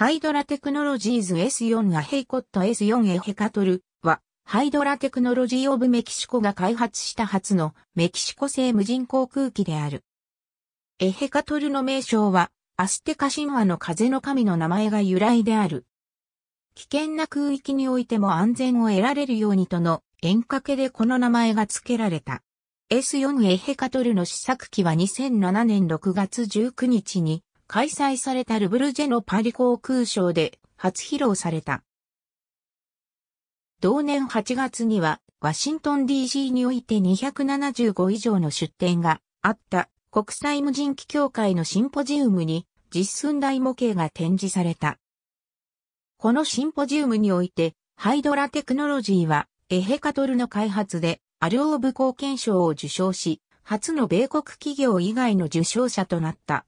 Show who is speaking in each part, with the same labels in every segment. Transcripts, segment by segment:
Speaker 1: ハイドラテクノロジーズ S4 アヘイコット S4 エヘカトルは、ハイドラテクノロジーオブメキシコが開発した初のメキシコ製無人航空機である。エヘカトルの名称は、アステカ神話の風の神の名前が由来である。危険な空域においても安全を得られるようにとの縁掛けでこの名前が付けられた。S4 エヘカトルの試作機は2007年6月19日に開催されたルブルジェのパリ航空ショーで初披露された。同年8月には、ワシントン DC において275以上の出展があった国際無人機協会のシンポジウムに実寸大模型が展示された。このシンポジウムにおいて、ハイドラテクノロジーはエヘカトルの開発でアルオーブ貢献賞を受賞し、初の米国企業以外の受賞者となった。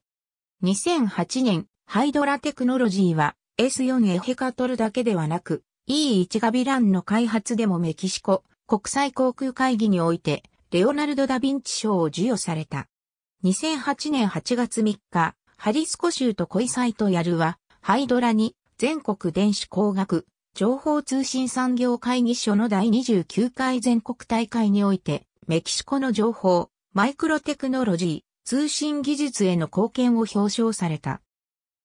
Speaker 1: 2008年、ハイドラテクノロジーは S4 エヘカトルだけではなく E1 ガビランの開発でもメキシコ国際航空会議においてレオナルド・ダ・ヴィンチ賞を授与された。2008年8月3日、ハリスコ州とコイサイトやるはハイドラに全国電子工学情報通信産業会議所の第29回全国大会においてメキシコの情報マイクロテクノロジー通信技術への貢献を表彰された。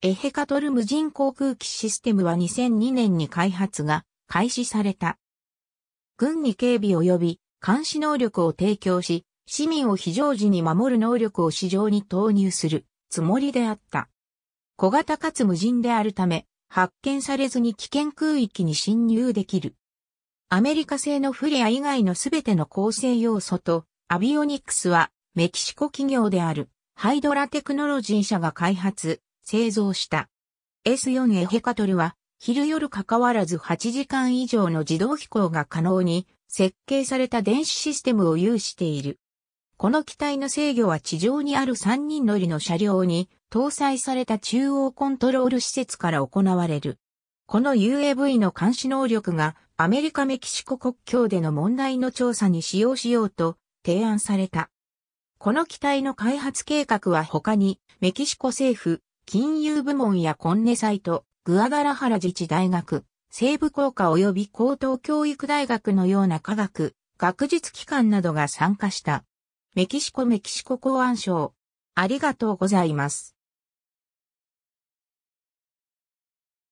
Speaker 1: エヘカトル無人航空機システムは2002年に開発が開始された。軍に警備及び監視能力を提供し、市民を非常時に守る能力を市場に投入するつもりであった。小型かつ無人であるため、発見されずに危険空域に侵入できる。アメリカ製のフレア以外のすべての構成要素とアビオニクスはメキシコ企業であるハイドラテクノロジー社が開発、製造した。S4 エヘカトルは昼夜関わらず8時間以上の自動飛行が可能に設計された電子システムを有している。この機体の制御は地上にある3人乗りの車両に搭載された中央コントロール施設から行われる。この UAV の監視能力がアメリカメキシコ国境での問題の調査に使用しようと提案された。この機体の開発計画は他に、メキシコ政府、金融部門やコンネサイト、グアダラハラ自治大学、西部工科及び高等教育大学のような科学、学術機関などが参加した。メキシコメキシコ公安省。ありがとうございます。